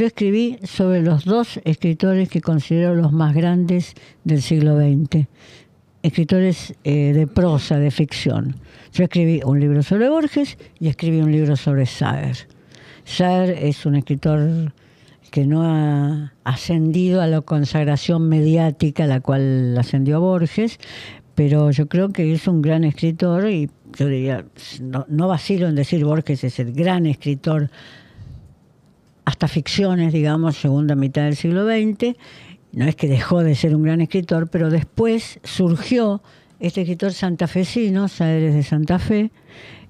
Yo escribí sobre los dos escritores que considero los más grandes del siglo XX, escritores eh, de prosa, de ficción. Yo escribí un libro sobre Borges y escribí un libro sobre Saer. Saer es un escritor que no ha ascendido a la consagración mediática la cual ascendió Borges, pero yo creo que es un gran escritor y yo diría, no, no vacilo en decir Borges es el gran escritor hasta ficciones, digamos, segunda mitad del siglo XX. No es que dejó de ser un gran escritor, pero después surgió este escritor santafesino, es de Santa Fe,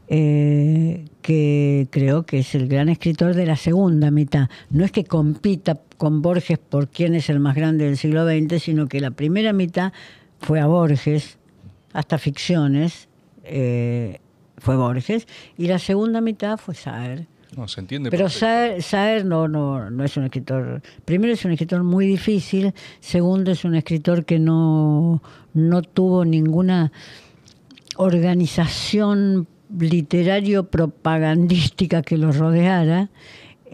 eh, que creo que es el gran escritor de la segunda mitad. No es que compita con Borges por quién es el más grande del siglo XX, sino que la primera mitad fue a Borges, hasta ficciones, eh, fue Borges, y la segunda mitad fue Saer. No, se entiende. Pero Saer, no, no, no es un escritor. Primero es un escritor muy difícil. Segundo es un escritor que no, no tuvo ninguna organización literario propagandística que lo rodeara.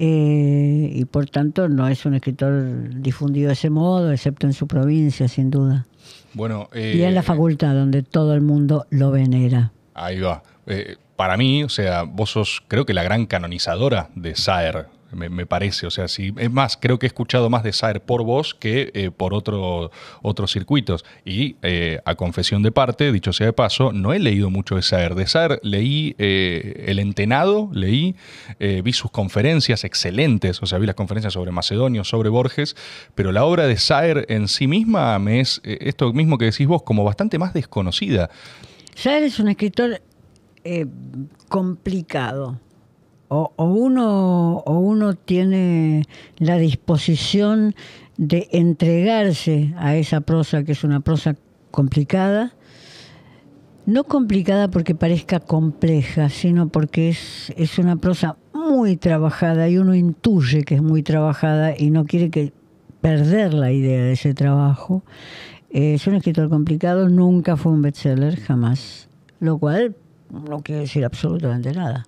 Eh, y por tanto no es un escritor difundido de ese modo, excepto en su provincia, sin duda. Bueno, y en la eh, facultad, donde todo el mundo lo venera. Ahí va. Eh, para mí, o sea, vos sos creo que la gran canonizadora de Saer, me, parece. O sea, sí, es más, creo que he escuchado más de Saer por vos que eh, por otro, otros circuitos. Y eh, a confesión de parte, dicho sea de paso, no he leído mucho de Saer. De Saer leí eh, El Entenado, leí, vi sus conferencias excelentes, o sea, vi las conferencias sobre Macedonio, sobre Borges, pero la obra de Saer en sí misma me es, esto mismo que decís vos, como bastante más desconocida. Saer es un escritor eh, complicado. O, uno, o uno tiene la disposición de entregarse a esa prosa, que es una prosa complicada, no complicada porque parezca compleja, sino porque es, es una prosa muy trabajada y uno intuye que es muy trabajada y no quiere que perder la idea de ese trabajo. Eh, es un escritor complicado, nunca fue un bestseller, jamás. Lo cual no quiere decir absolutamente nada.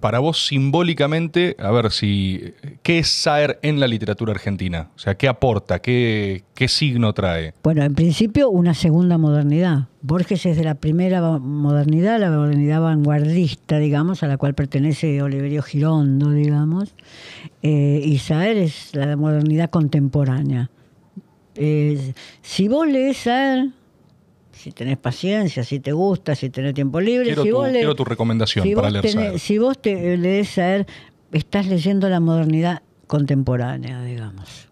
Para vos, simbólicamente, a ver si. ¿Qué es Saer en la literatura argentina? O sea, ¿qué aporta? ¿Qué, signo trae? Bueno, en principio, una segunda modernidad. Borges es de la primera modernidad, la modernidad vanguardista, digamos, a la cual pertenece Oliverio Girondo, digamos. Eh, y Saer es la modernidad contemporánea. Eh, si vos lees Saer, si tenés paciencia, si te gusta, si tenés tiempo libre. Quiero, tu, recomendación para leer Si vos te lees Saer, estás leyendo la modernidad contemporánea, digamos.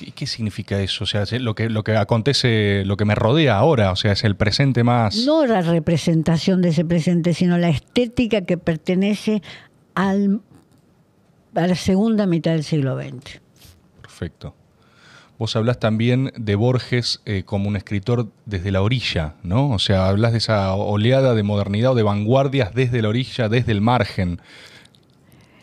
¿Y qué, significa eso? O sea, lo que, lo que acontece, lo que me rodea ahora, o sea, es el presente más... No la representación de ese presente, sino la estética que pertenece al, a la segunda mitad del siglo XX. Perfecto. Vos hablás también de Borges eh, como un escritor desde la orilla, ¿no? O sea, hablas de esa oleada de modernidad o de vanguardias desde la orilla, desde el margen.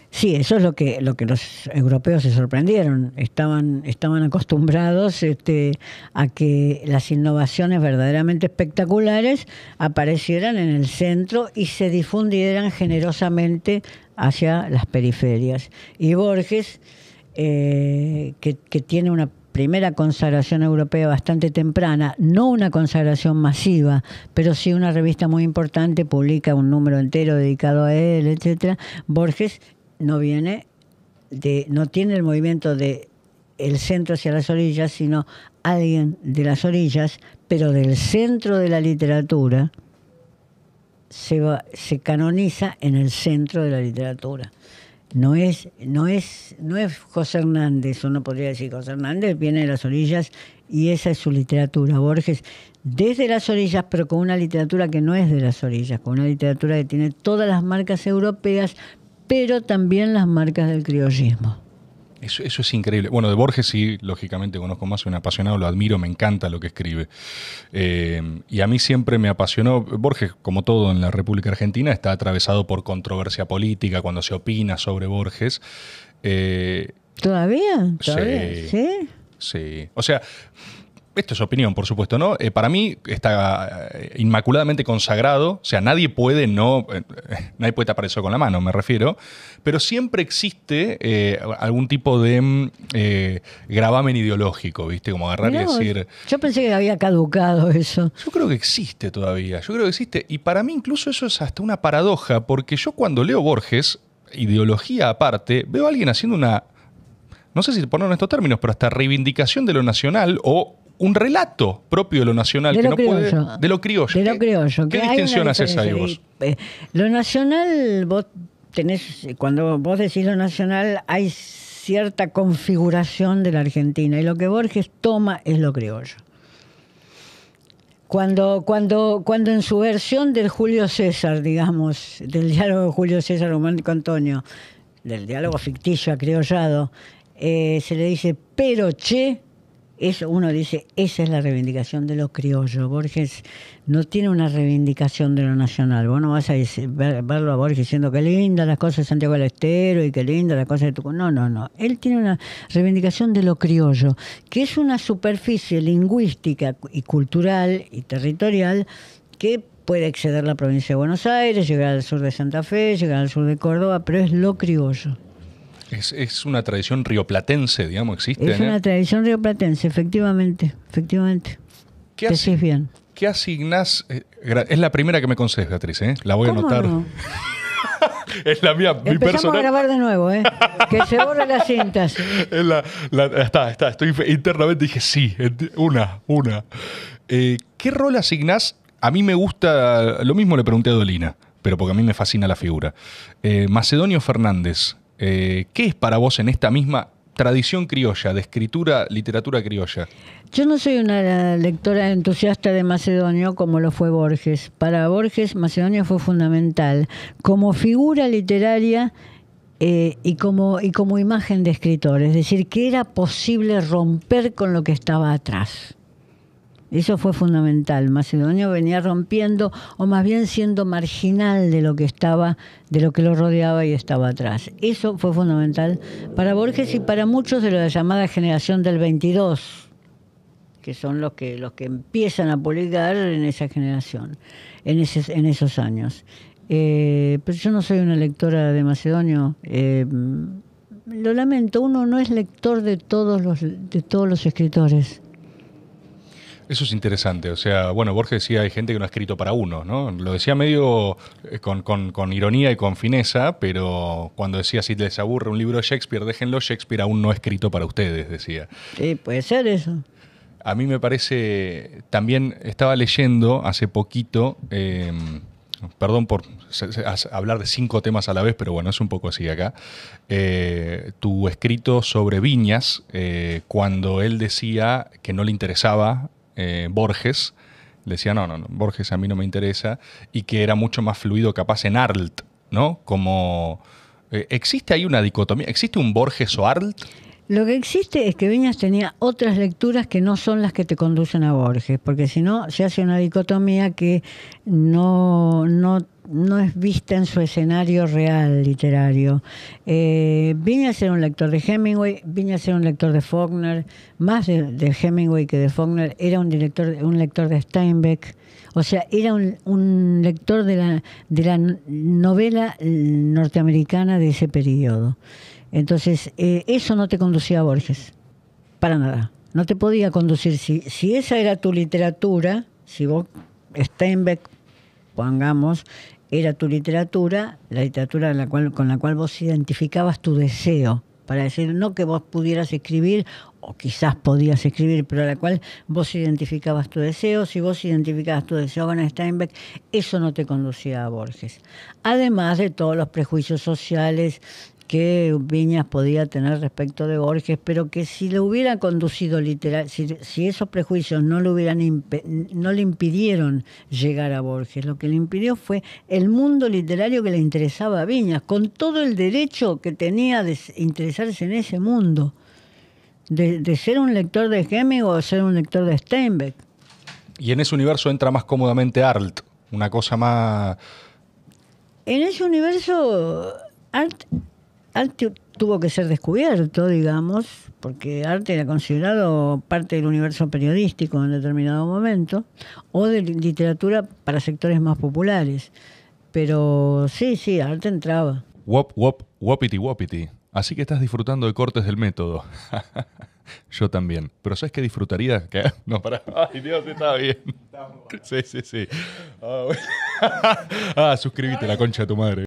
Sí, eso es lo que, lo que los europeos se sorprendieron. Estaban, estaban acostumbrados este, a que las innovaciones verdaderamente espectaculares aparecieran en el centro y se difundieran generosamente hacia las periferias. Y Borges, eh, que tiene una primera consagración europea bastante temprana, no una consagración masiva, pero sí una revista muy importante, publica un número entero dedicado a él, etcétera. Borges no viene no tiene el movimiento de el centro hacia las orillas, sino alguien de las orillas, pero del centro de la literatura se canoniza en el centro de la literatura. No es, no es, no es José Hernández, uno podría decir José Hernández, viene de las orillas y esa es su literatura. Borges, desde las orillas, pero con una literatura que no es de las orillas, con una literatura que tiene todas las marcas europeas, pero también las marcas del criollismo. Eso, es increíble. Bueno, de Borges sí, lógicamente conozco más, soy un apasionado, lo admiro, me encanta lo que escribe. Eh, y a mí siempre me apasionó, Borges, como todo en la República Argentina, está atravesado por controversia política cuando se opina sobre Borges. ¿Todavía? Eh, ¿Todavía? Sí. ¿Sí? Sí. O sea, esto es opinión, por supuesto, ¿no? Eh, para mí está eh, inmaculadamente consagrado, o sea, nadie puede no, eh, nadie puede tapar eso con la mano, me refiero, pero siempre existe algún tipo de mm, gravamen ideológico, ¿viste? Como agarrar y decir... Yo pensé que había caducado eso. Yo creo que existe todavía, yo creo que existe, y para mí incluso eso es hasta una paradoja, porque yo cuando leo Borges, ideología aparte, veo a alguien haciendo una... No sé si ponerlo en estos términos, pero hasta reivindicación de lo nacional o un relato propio de lo nacional. De que lo no criollo. Puede, de lo criollo. ¿Qué, distinción haces ahí vos? Eh, lo nacional, vos tenés, cuando vos decís lo nacional, hay cierta configuración de la Argentina y lo que Borges toma es lo criollo. Cuando, cuando, cuando en su versión del Julio César, digamos, del diálogo de Julio César Romántico Antonio, del diálogo ficticio a eh, se le dice, pero che, uno dice, esa es la reivindicación de lo criollo. Borges no tiene una reivindicación de lo nacional. Vos no vas a verlo a Borges diciendo que linda las cosas de Santiago del Estero y que linda las cosas de Tucumán. No, no, no. Él tiene una reivindicación de lo criollo, que es una superficie lingüística y cultural y territorial que puede exceder la provincia de Buenos Aires, llegar al sur de Santa Fe, llegar al sur de Córdoba, pero es lo criollo. Es, una tradición rioplatense, digamos, existe. Es una tradición rioplatense, efectivamente, efectivamente. ¿Qué bien? ¿Qué asignás? Eh, es la primera que me concedes, Beatriz, ¿eh? La voy a anotar. es la mía, Empezamos mi personal. a grabar de nuevo, ¿eh? Que se borren las cintas. la, está, está. Estoy internamente dije sí, una, una. Eh, ¿Qué rol asignas A mí me gusta, lo mismo le pregunté a Dolina, pero porque a mí me fascina la figura. Macedonio Fernández, eh, ¿Qué es para vos en esta misma tradición criolla, de escritura, literatura criolla? Yo no soy una lectora entusiasta de Macedonio como lo fue Borges. Para Borges, Macedonia fue fundamental. Como figura literaria eh, y, como, y como imagen de escritor, es decir, que era posible romper con lo que estaba atrás. Eso fue fundamental. Macedonio venía rompiendo, o más bien siendo marginal de lo que estaba, de lo que lo rodeaba y estaba atrás. Eso fue fundamental para Borges y para muchos de la llamada generación del 22, que son los que, los que empiezan a publicar en esa generación, en, en esos años. Eh, pero yo no soy una lectora de Macedonio. Eh, lo lamento, uno no es lector de todos los, de todos los escritores. Eso es interesante. O sea, bueno, Borges decía, hay gente que no ha escrito para uno, ¿no? Lo decía medio eh, con, ironía y con fineza, pero cuando decía, si les aburre un libro de Shakespeare, déjenlo, Shakespeare aún no ha escrito para ustedes, decía. Sí, puede ser eso. A mí me parece, también estaba leyendo hace poquito... Em, perdón por hablar de cinco temas a la vez, pero bueno, es un poco así acá. Eh, tu escrito sobre Viñas, eh, cuando él decía que no le interesaba eh, Borges, le decía, no, no, no, Borges a mí no me interesa, y que era mucho más fluido capaz en Arlt, ¿no? Como... Eh, ¿Existe ahí una dicotomía? ¿Existe un Borges o Arlt? Lo que existe es que Viñas tenía otras lecturas que no son las que te conducen a Borges, porque si no se hace una dicotomía que no, no no es vista en su escenario real literario. Eh, vine a ser un lector de Hemingway, vine a ser un lector de Faulkner, más de, Hemingway que de Faulkner, era un, director, un lector de Steinbeck, o sea, era un, lector de la, de novela norteamericana de ese periodo. Entonces, eh, eso no te conducía a Borges, para nada. No te podía conducir. Si, si esa era tu literatura, si vos Steinbeck pongamos, era tu literatura, la literatura con la cual vos identificabas tu deseo, para decir no que vos pudieras escribir, o quizás podías escribir, pero a la cual vos identificabas tu deseo, si vos identificabas tu deseo con Steinbeck, eso no te conducía a Borges. Además de todos los prejuicios sociales, que Viñas podía tener respecto de Borges, pero que si le hubiera conducido literal, si, esos prejuicios no, lo hubieran no le impidieron llegar a Borges, lo que le impidió fue el mundo literario que le interesaba a Viñas, con todo el derecho que tenía de interesarse en ese mundo, de, ser un lector de Hemingway o ser un lector de Steinbeck. Y en ese universo entra más cómodamente Arlt, una cosa más... En ese universo, Art arte tuvo que ser descubierto, digamos, porque arte era considerado parte del universo periodístico en determinado momento, o de literatura para sectores más populares. Pero sí, sí, arte entraba. Wop, wop, wopity, wopity. Así que estás disfrutando de cortes del método. Yo también. Pero ¿sabes qué disfrutaría? No, para. Ay, Dios, está bien. Sí, sí, sí. Ah, ah suscríbete, la concha de tu madre.